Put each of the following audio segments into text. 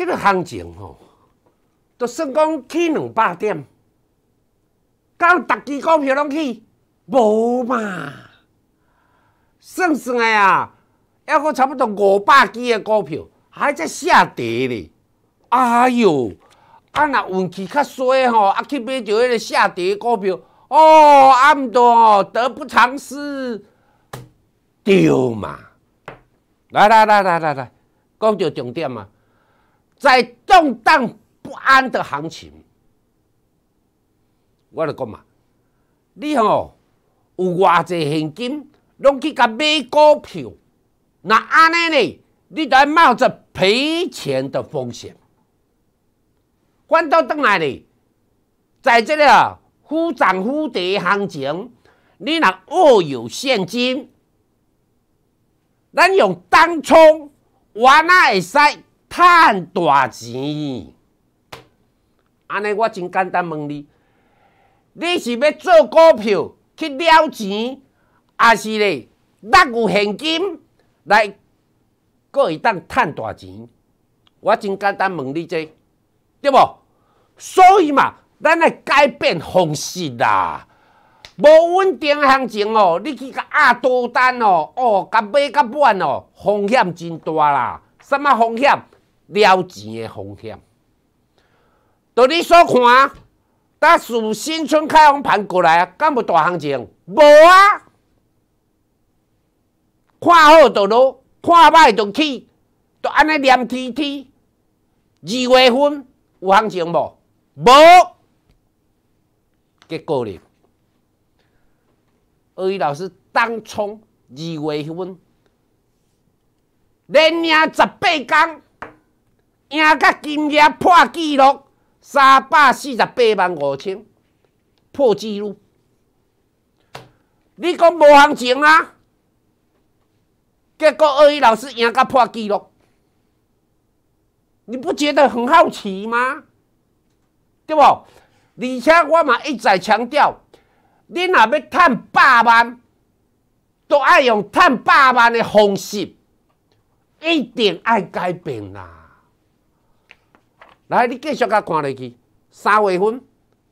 这个行情吼，就算讲去两百点，到逐支股票拢去，无嘛？算算诶啊，还个差不多五百支诶股票还在下跌呢。哎哟，啊若运气较衰吼，啊去买着迄个下跌股票，哦，啊毋多哦，得不偿失，丢嘛！来来来来来来，讲着重点啊！在动荡不安的行情，我来讲嘛，你吼有偌济现金，拢去甲买股票，那安尼呢？你得冒着赔钱的风险。反到倒来呢，在这个忽涨忽跌行情，你若握有现金，咱用当冲，我那会使。赚大钱，安尼我真简单问你：你是要做股票去了钱，还是咧拿有现金来，搁会当趁大钱？我真简单问你这，对无？所以嘛，咱来改变方式啦。无稳定行情哦，你去甲压多单哦，哦，甲买甲满哦，风险真大啦！什么风险？了钱诶风险，就你所看搭当属新村开盘过来啊，敢无大行情？无啊，看好就落，看歹就起，都安尼念天天。二月份有行情无？无，结果呢？鳄鱼老师当冲二月份连赢十八天。赢甲今日破纪录三百四十八万五千，破纪录！你讲无行情啊？结果二一老师赢甲破纪录，你不觉得很好奇吗？对不？而且我嘛一再强调，恁若要趁百万，都爱用趁百万的方式，一定爱改变啦。来，你继续甲看落去。三月份，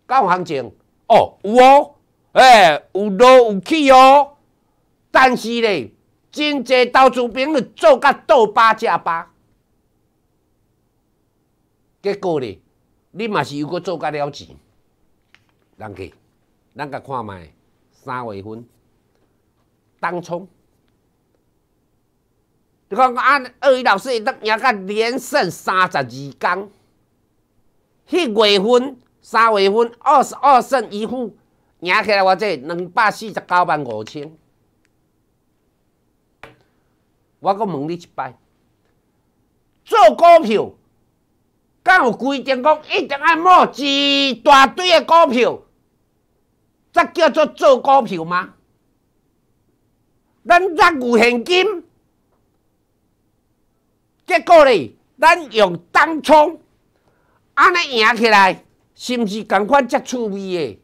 有行情哦，有哦，诶，有路有起哦。但是咧，真侪投资朋友做甲倒巴吃巴，结果咧，你嘛是又搁做甲了钱。人个，咱甲看觅三月份，当冲。你看安二鱼老师会当，赢家连胜三十二天。迄月份、三月份，二十二胜一负，赢起来我即两百四十九万五千。我阁问你一摆，做股票，敢有规定讲一定按买一大堆嘅股票，才叫做做股票吗？咱则有现金，结果呢？咱用当冲。安尼赢起来是毋是共款遮趣味诶？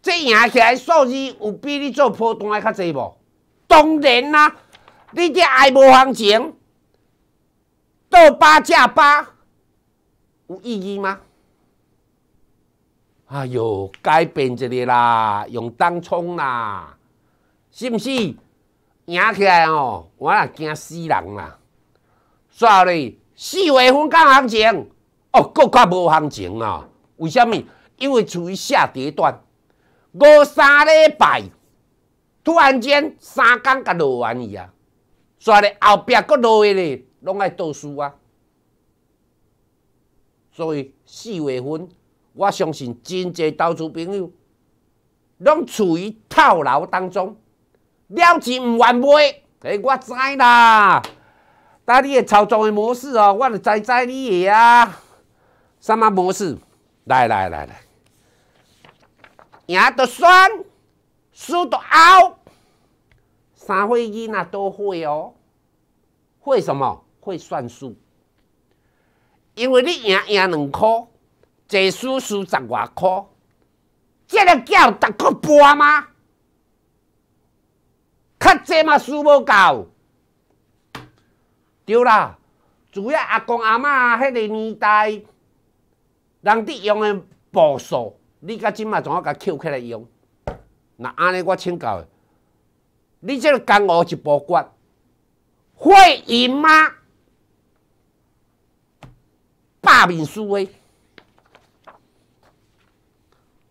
即赢起来数字有比你做波段诶较侪无？当然啦，你只爱无行情，倒八价八有意义吗？哎哟，改变一滴啦，用当冲啦，是毋是赢起来哦？我若惊死人啦！所以四月份干行情。哦，更加无行情啊！为什么？因为处于下跌段，五三礼拜突然间三工甲落完去啊，煞咧后壁阁落咧，拢爱倒输啊！所以四月份，我相信真济投资朋友拢处于套牢当中，了钱毋愿卖，诶，我知啦，但你诶操作诶模式哦，我就知知你诶啊。什么模式？来来来来，赢的算输的凹，三会一那都会哦。会什么？会算数。因为你赢赢两科，借输输十外科，这个叫大过博吗？较这嘛输无够，对啦，主要阿公阿妈迄个年代。人伫用诶步数，你甲即嘛怎啊甲捡起来用？那安尼我请教诶，你即个江湖就不管，会赢吗？百面输诶，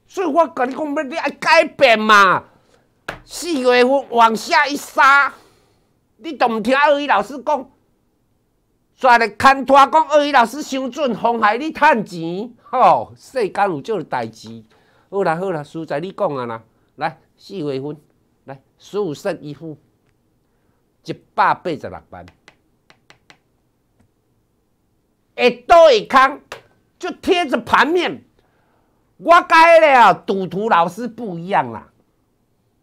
所以我甲你讲，要你爱改变嘛。四月份往下一杀，你都毋听阿位老师讲。谁来牵拖讲二语老师伤准，妨害你趁钱？吼，世间有这代志。好啦好啦，输在你讲啊啦。来，四月份，来十五胜一负，一百八十六万。会倒会空，就贴着盘面。我改了，赌徒老师不一样啦。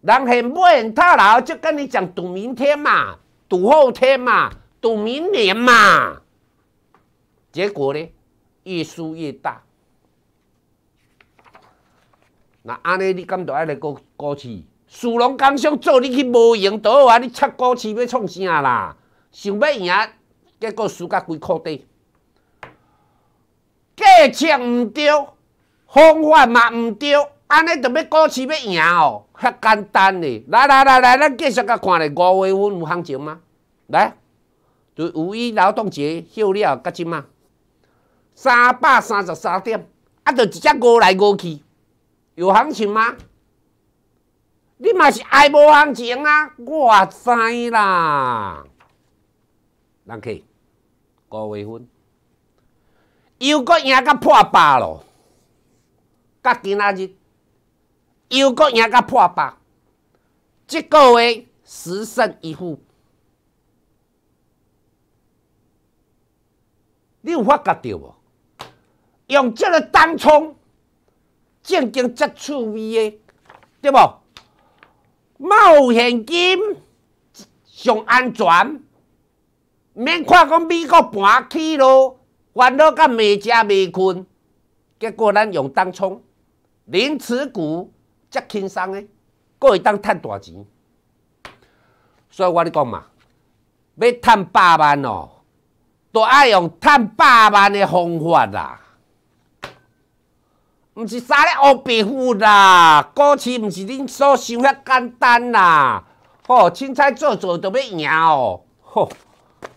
人很不很套牢，就跟你讲赌明天嘛，赌后天嘛。有明年嘛？结果呢，越输越大。那安尼你敢着爱来股股市？属龙刚想做，你去无用，倒话你插股市要创啥啦？想要赢，结果输甲规块底。价钱毋对，方法嘛毋对，安尼着要股市要赢哦，遐简单呢！来来来来，咱继续甲看咧，五位份有通情吗？来。就五一劳动节休了，才什么？三百三十三点，啊，就一只五来五去，有行情吗？你嘛是爱无行情啊！我知啦。人客，高维分，又搁赢到破百咯。甲今仔日又搁赢到破百，即个月十胜一负。你有发觉到无？用这个当冲，正经真趣味的，对无？冇有现金，上安全。免看讲美国盘起咯，烦恼甲未食未困，结果咱用当冲，零持股，则轻松的，个会当趁大钱。所以我咧讲嘛，要趁百万哦。都爱用趁百万的方法啦，毋是三咧乌白富啦，股市毋是恁所想遐简单啦，吼，凊彩做做就要赢哦，吼，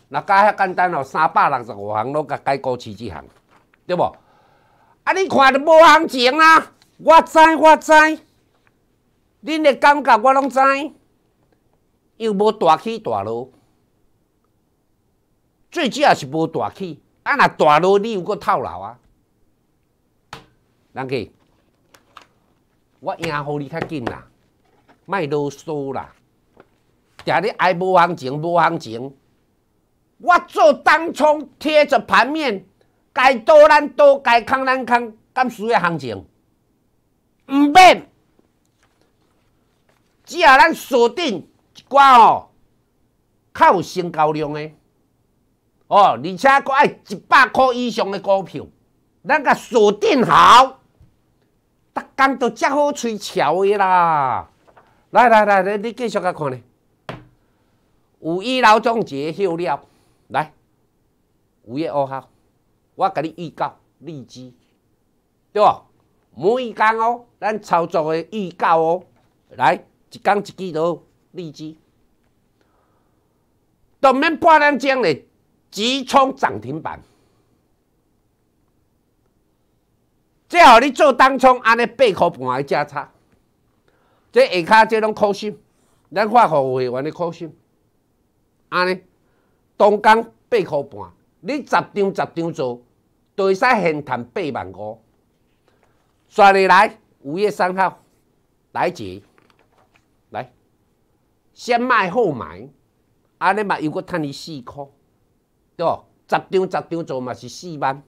若加遐简单哦，三百六十五行拢甲改股市即行，对无？啊，你看着无行情啊，我知我知，恁的感觉我拢知，又无大起大落。最主要是无大气，啊！若大路你又阁套牢啊？人去，我赢付你较紧啦，莫啰嗦啦，定咧爱无行情，无行情，我做东冲，贴着盘面，该多咱多，该空咱空，敢输个行情，毋免，只要咱锁定一寡吼，较有成交量诶。哦，而且佫爱一百块以上的股票，咱甲锁定好，逐天都遮好吹潮诶啦。来来来，你你继续甲看咧。五一劳动节休了，来，五月二号，我甲你预告，利基，对无？每工哦，咱操作诶预告哦，来，一工一记都利基，都毋免半点钟嘞。急冲涨停板，最好你做当冲，安尼八箍半去价差。这下骹这拢可心，咱发互会员的可心，安尼，东江八块半，你十张十张做，都会使先赚八万五。算落来五月三号来接，来先卖后买，安尼嘛又搁赚你四块。哦，十张十张做嘛是四万，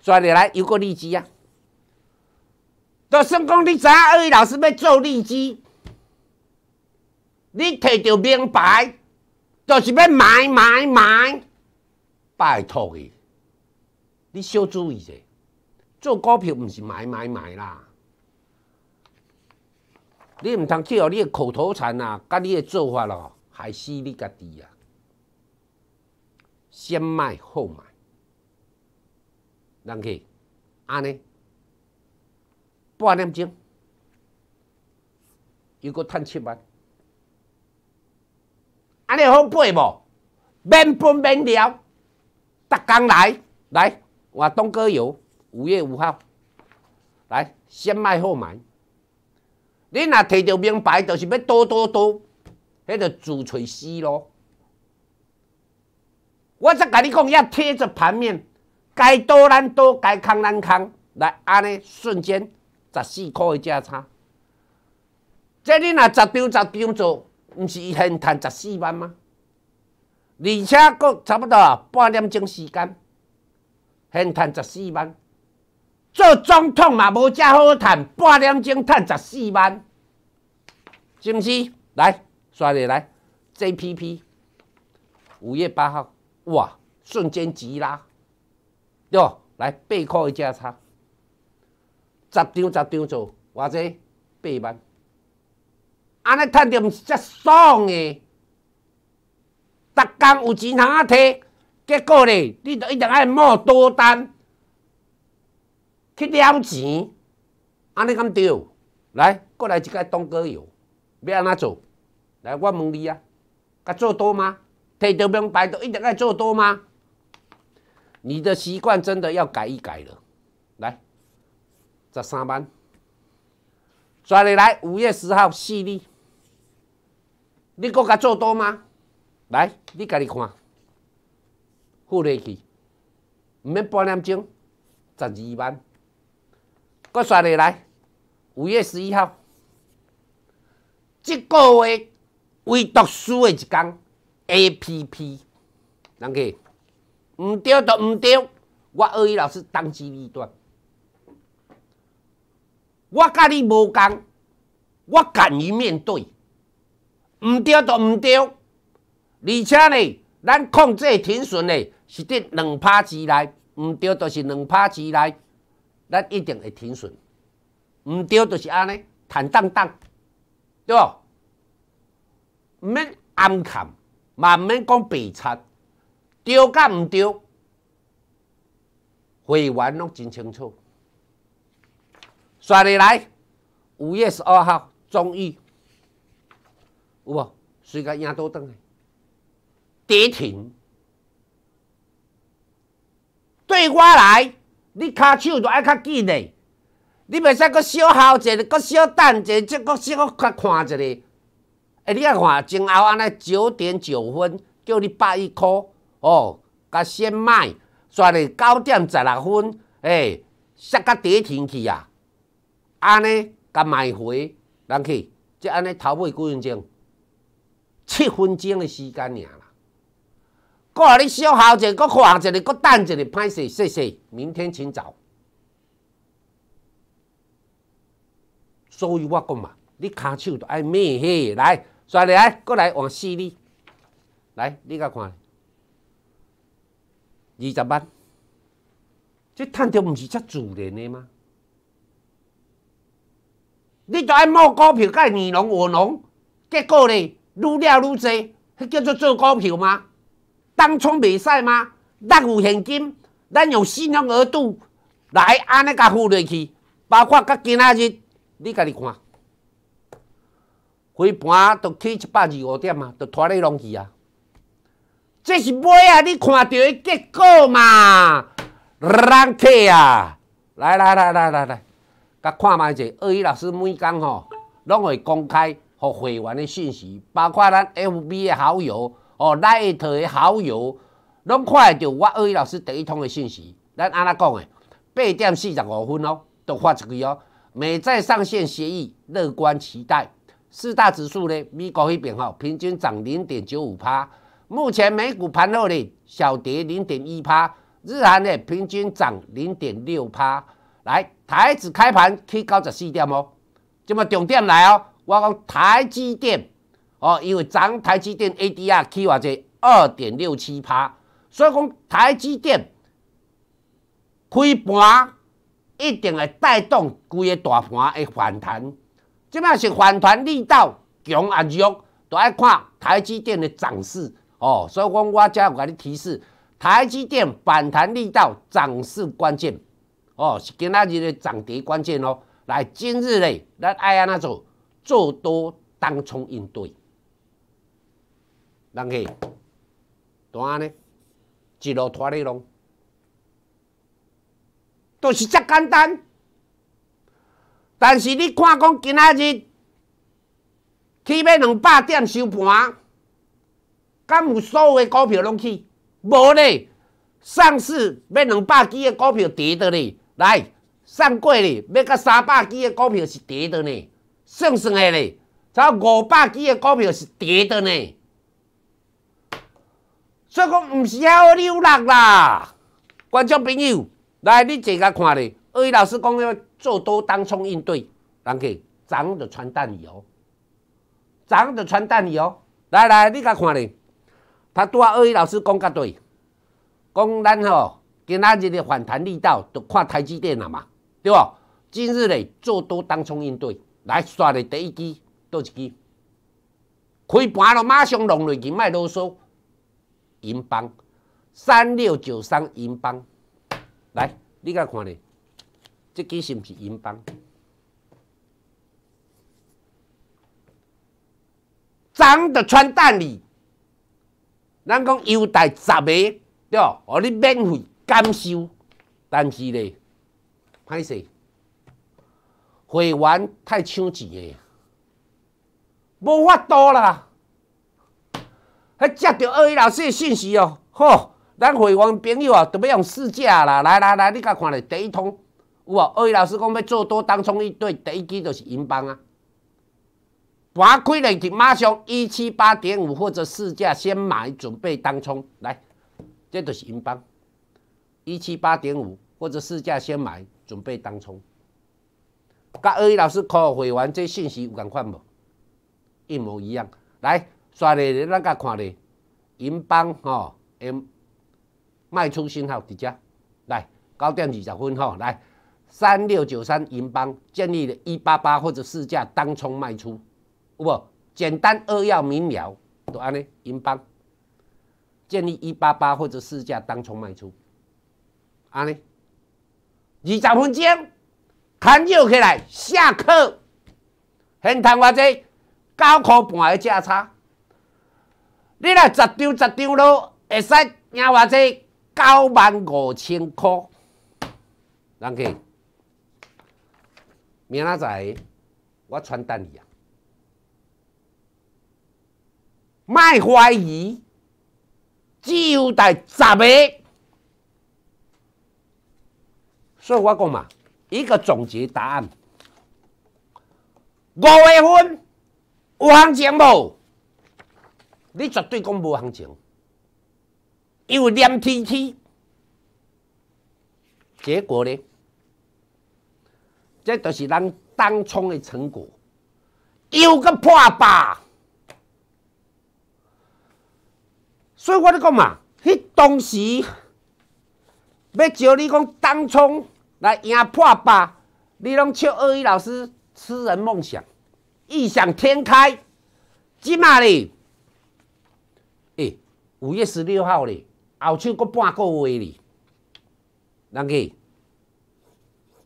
再来来有个利基啊。就算讲你知影二位老师要做利基，你摕到名牌，就是要买买买。拜托伊，你小注意者，做股票毋是买买买啦，你毋通去互你嘅口头禅啊，甲你嘅做法咯，害死你家己啊！先卖后买，人去，安尼，半点钟，又过赚七万，安尼好背无？免分免聊，逐工来，来，我东哥有五月五号，来，先卖后买，你若摕着名牌，就是要多多多，迄就自吹死咯。我再跟你讲，要贴着盘面，该多咱多，该空咱空，来安尼瞬间十四块的价差。这你若十张十张做，毋是现赚十四万吗？而且搁差不多啊，半点钟时间，现赚十四万。做总统嘛，无遮好赚，半点钟赚十四万，是毋是？来刷你来，JPP，五月八号。哇！瞬间急拉哟！来背靠一家差，十张十张做，或者八万，安尼赚着毋是真爽诶。逐工有钱通啊摕，结果咧，你著一定爱冒多单去了钱，安尼咁对？来，过来即个东哥友，要安怎做？来，我问你啊，甲做多吗？睇到明白都一定爱做多吗？你的习惯真的要改一改了。来，十三班，抓你来五月十号四日，你国家做多吗？来，你家己看，付下去，唔免半点钟，十二万，搁刷你来五月十一号，这个月唯读书的一天。A.P.P.，人计毋对就毋对，我二一老师当机立断。我甲你无共，我敢于面对，毋对就毋对。而且呢，咱控制停损呢，是伫两拍之内，毋对就是两拍之内，咱一定会停损。毋对就是安尼坦荡荡，对无？毋免暗扛。嘛，慢免讲被擦，丢甲毋丢，会员拢真清楚。你来？五月十二号终于有无？谁甲赢倒倒来？跌停。对我来，你骹手就爱较紧嘞，你袂使阁小耗者，阁小等者，再阁小阁看者嘞。哎，你啊看，前后安尼九点九分叫你百一箍哦，甲先卖，再咧九点十六分，哎，上甲跌停去啊，安尼甲卖回，人去，即安尼头尾几分钟，七分钟的时间尔啦，过下你消耗者，搁看一日，阁等一日，歹势，谢谢，明天清早，所以我讲嘛。你骹手着爱咩嘿？来，再来，过来往四哩。来，你甲看，二十万，即趁着毋是遮自然的吗？你着爱买股票，盖泥龙、云龙，结果咧，愈了愈侪，迄叫做做股票吗？当冲袂使吗？咱有现金，咱用信用额度来安尼甲付落去，包括甲今仔日，你甲你看。回盘都起一百二十五点啊，都拖你拢去啊！这是尾啊，你看到的结果嘛？人客啊！来来来来来来，甲看卖者。二一老师每天吼，拢会公开互会员的信息，包括咱 FB 嘅好友、哦 l i g h t 嘅好友，拢看会到我二一老师第一通诶信息。咱安那讲诶，八点四十五分哦，都发出去哦。美债上线协议，乐观期待。四大指数呢，美国那边哈，平均涨零点九五帕。目前美股盘后呢，小跌零点一帕。日韩呢平均涨零点六帕。来，台指开盘起高十四点哦。这么重点来哦，我讲台积电哦，因为涨台积电 ADR 起话者二点六七帕，所以讲台积电开盘一定会带动规个大盘的反弹。即摆是反弹力道强啊弱，都爱看台积电的涨势哦。所以讲，我只甲你提示，台积电反弹力道涨势关键哦，是今仔日的涨跌关键哦。来，今日嘞，咱爱安怎做？做多当冲应对，人去，怎安呢？一路拖你拢，都是遮简单。但是你看，讲今仔日起码两百点收盘，敢有所有嘅股票拢起？无咧，上市要两百几嘅股票跌的咧，来上过咧，要到三百几嘅股票是跌的咧，算算下咧，才五百几嘅股票是跌的咧。所以讲，唔是遐好流入啦，观众朋友，来你坐甲看咧。二鱼老师讲要做多当冲应对，人去涨就传蛋你哦，涨就传蛋你哦。来来，你甲看咧，他拄啊二鱼老师讲甲对，讲咱吼今仔日的反弹力道，都看台积电啦嘛，对不？今日咧做多当冲应对，来刷咧第一支，倒一支，开盘了马上落去，卖啰嗦，银邦三六九三银邦，来，你甲看咧。即支是毋是银帮？脏的穿蛋里，咱讲优待十个对，互你免费感受，但是嘞，歹势会员太抢钱诶，无法度啦。遐接到二姨老师信息哦，吼，咱会员朋友啊，都要用试驾啦！来来来，你甲看咧，第一通。我二位老师讲要做多，当中一对第一支就是银邦啊！我开了就马上一七八点五或者市价先买，准备当冲。来，这就是银邦，一七八点五或者市价先买，准备当冲。甲二位老师开会完，这信息有共款无？一模一样。来，刷咧，咱家看咧，银邦哦，M 卖出信号直接来九点二十分吼，来。三六九三银邦建立了一八八或者市价当冲卖出，有不简单扼要明了，都安尼。银邦建立一八八或者市价当冲卖出，安尼。二十分钟弹跳起来下课。现谈我这九块半的价差，你来十张十张咯，会使赢我这九万五千块。人去。明仔载，我传单你啊，卖怀疑，只有第十个，所以我讲嘛，一个总结答案，五月份有行情无？你绝对讲无行情，因为连天天，结果呢？这就是咱当初的成果，又个破吧！所以我你讲嘛，迄当时要招你讲当初来赢破吧，你拢笑二鱼老师痴人梦想、异想天开，即嘛哩？诶，五月十六号哩，后手个半个月哩，啷个？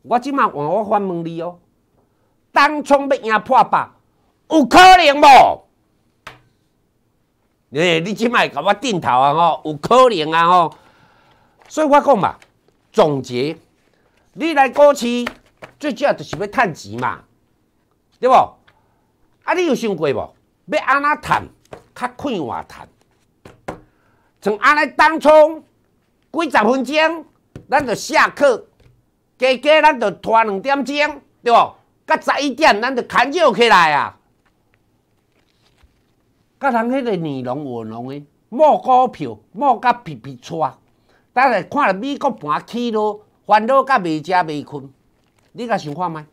我即换我反问你哦，当冲要赢破百有可能无？诶，你即摆甲我定头啊，吼，有可能啊，哦。所以我讲嘛，总结，你来股市最主要就是要趁钱嘛，对无？啊，你有想过无？要安怎趁？较快活趁？从安尼当冲，几十分钟，咱就下课。加加，咱就拖两点钟，对无？到十一点，咱就牵起起来啊！甲人迄个你侬我侬诶，摸股票摸甲皮皮搓，等下看着美国盘起咯，烦恼甲未食未困。你甲想看卖？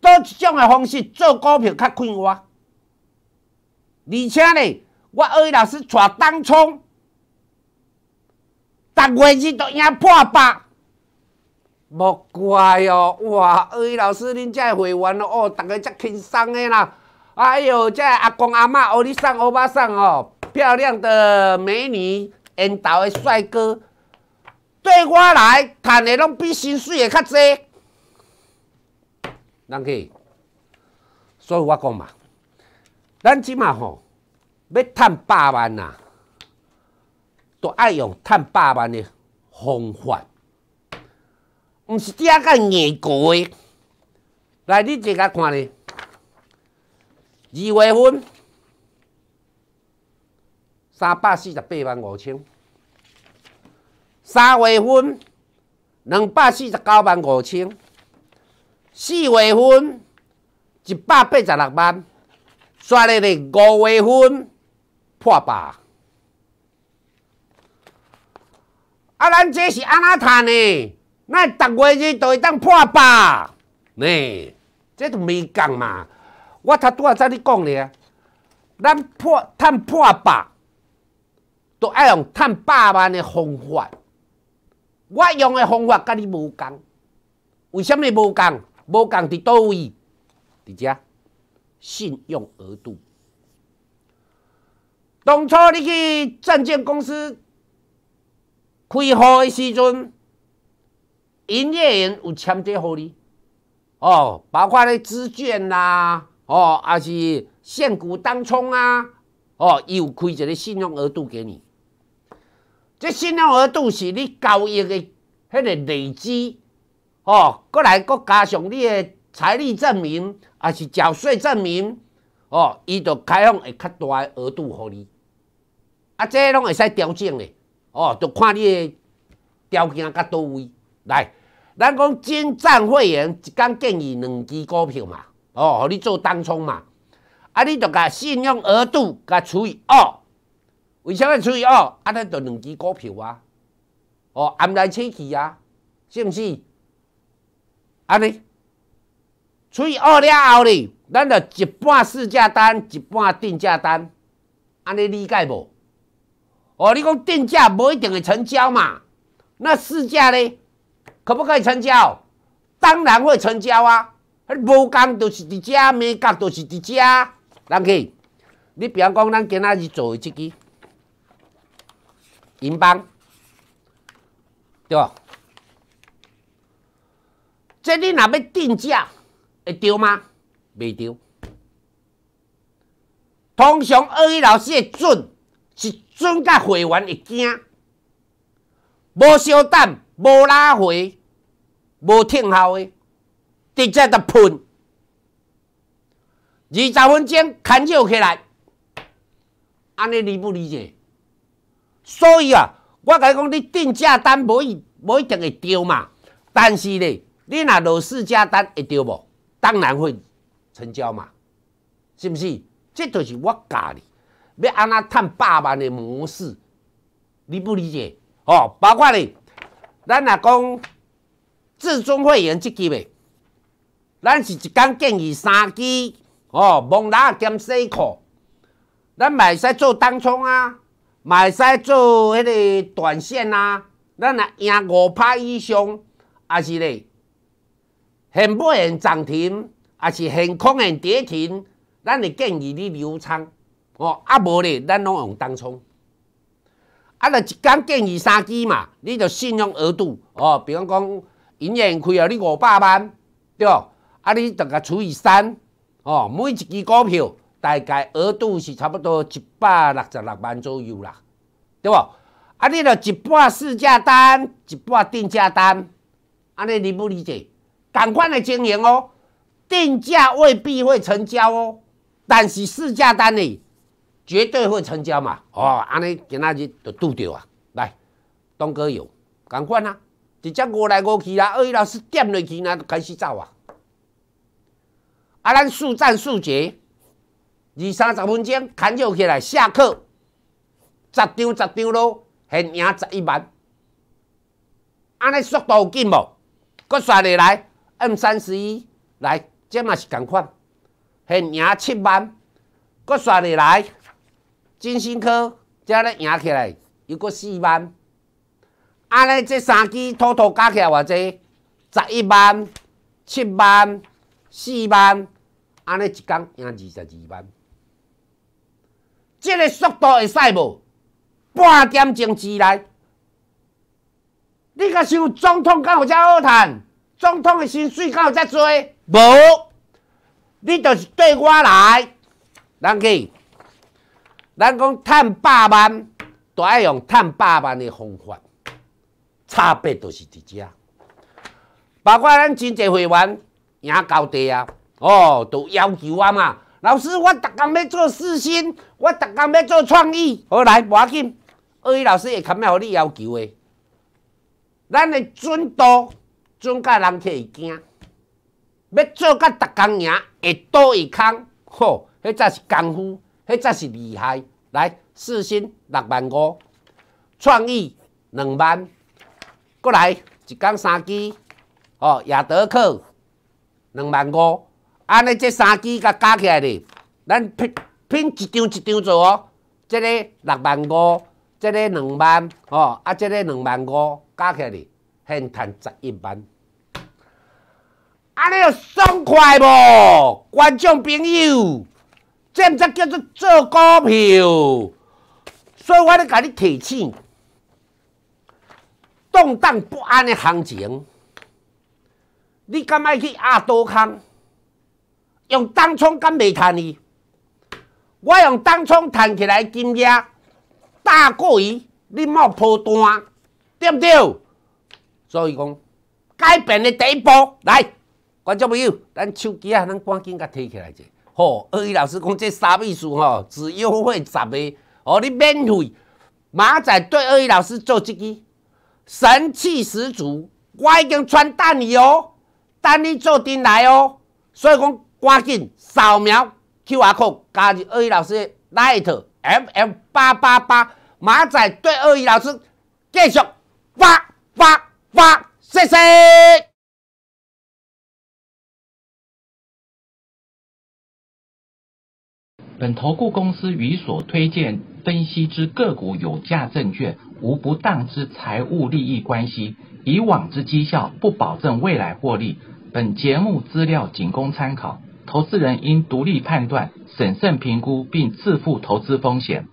倒一种诶方式做股票较快活？而且呢，我二位老师带当冲，逐月日都赢破百。莫怪哦，哇！哎，老师，恁遮会玩哦，逐个遮轻松诶啦！哎哟，遮阿公阿嬷哦，你送我爸送哦，漂亮的美女，缘投诶帅哥，对我来，赚诶拢比薪水诶较济。人去，所以我讲嘛，咱即满吼要趁百万呐，都爱用趁百万诶方法。毋是加个硬过诶，来，你一个看咧。二月份三百四十八万五千，三月份两百四十九万五千，四月份一百八十六万，刷咧咧五月份破百。啊，咱这是安怎赚诶？那逐外日就会当破百，呢？这都唔讲嘛。我他拄好才你讲咧，咱破赚破百，都爱用趁百万的方法。我用的方法甲你无同，为虾米无同？无同伫倒位？伫遮信用额度。当初你去证券公司开户的时阵，营业员有签借给你，哦，包括咧资券啦，哦，还是现股当冲啊，哦，伊有开一个信用额度给你。这信用额度是你交易的迄个累积，哦，过来搁加上你的财力证明，啊是缴税证明，哦，伊就开放会较大的额度互你。啊，这拢会使调整的，哦，就看你的条件啊，搁到位来。咱讲金账会员一工建议两支股票嘛，哦，互你做单冲嘛，啊，你就甲信用额度甲除以二，为甚物除以二？啊，咱就两支股票啊，哦，安来清去啊，是毋是？安尼除以二了后呢，咱就一半试价单，一半定价单，安尼理解无？哦，你讲定价无一定会成交嘛，那试价咧？可不可以成交？当然会成交啊！无工就是伫遮，没共就是伫遮。人去，你比方讲，咱今仔日做即支银邦，对无？这你若要定价，会对吗？未对。通常二一老师会准，是准甲会员会惊，无小胆，无拉回。无听候的，直接就喷，二十分钟砍掉起来，安尼理不理解？所以啊，我甲你讲，你定价单无一无一定会着嘛，但是咧，你若落市价单会着无？当然会成交嘛，是毋是？这就是我教你，要安那趁百万的模式，理不理解？哦，包括咧，咱若讲。至尊会员即支袂，咱是一工建议三支哦，芒拉兼洗裤，咱嘛会使做单冲啊，嘛会使做迄个短线啊，咱若赢五拍以上，还是咧，现买现涨停，还是现空现跌停，咱就建议你留仓哦，啊无咧，咱拢用单冲。啊，著一工建议三支嘛，你著信用额度哦，比方讲。营业亏了，你五百万，对不？啊，你大家除以三，哦，每一支股票大概额度是差不多一百六十六万左右啦，对不？啊，你了一半市价单，一半定价单，安尼理不理解？赶快来经营哦，定价未必会成交哦，但是市价单呢，绝对会成交嘛。哦，安尼今仔日就拄着啊，来，东哥有，赶快啊！直接五来五去啦，二位老师点落去啦，就开始走啊！啊，咱速战速决，二三十分钟砍就起来下课，十张十张咯，现赢十一万。安尼速度有紧无？过刷落来 M 三十一来，这嘛是共款，现赢七万。过刷落来金星科，这咧赢起来又过四万。安尼，即三支偷偷加起来偌济？十一万、七万、四万，安尼一天赢二十二万，即个速度会使无？半点钟之内，你甲想总统敢有遮好趁？总统的薪水敢有遮济？无，你就是对我来，人计，咱讲趁百万，就爱用趁百万的方法。差别就是伫遮。包括咱真侪会员赢高低啊！哦，都要求啊嘛。老师，我逐工要做四新，我逐工要做创意。好来，无要紧，二一老师会堪咩？互你要求诶。咱会准度、准甲人客会惊，要做甲逐工赢，会多会空，好，迄才是功夫，迄才是厉害。来，四新六万五，创意两万。过来，一天三支，哦，亚德克两万五，安尼这三支甲加起来哩，咱拼拼一张一张做哦，这个六万五，这个两万，哦，啊这个两万五加起来，现赚十一万，安尼有爽快无？观众朋友，这则叫做做股票，所以我咧甲你提醒。动荡不安的行情，你敢爱去压多空？用当冲敢袂赚伊？我用当冲赚起来金额大过于你莫破单，对不对？所以讲，改变的第一步来，观众朋友，咱手机啊，咱赶紧甲提起来者。哦，二一老师讲这三位数吼，只优惠十个，哦，你免费，明载对二一老师做一支。神气十足，我已经穿达你哦，等你做进来哦。所以讲，赶紧扫描 Q R code 加入鳄鱼老师 Light M M 八八八马仔对鳄鱼老师，继续发发发，谢谢。本投顾公司与所推荐分析之个股有价证券。无不当之财务利益关系，以往之绩效不保证未来获利。本节目资料仅供参考，投资人应独立判断、审慎评估并自负投资风险。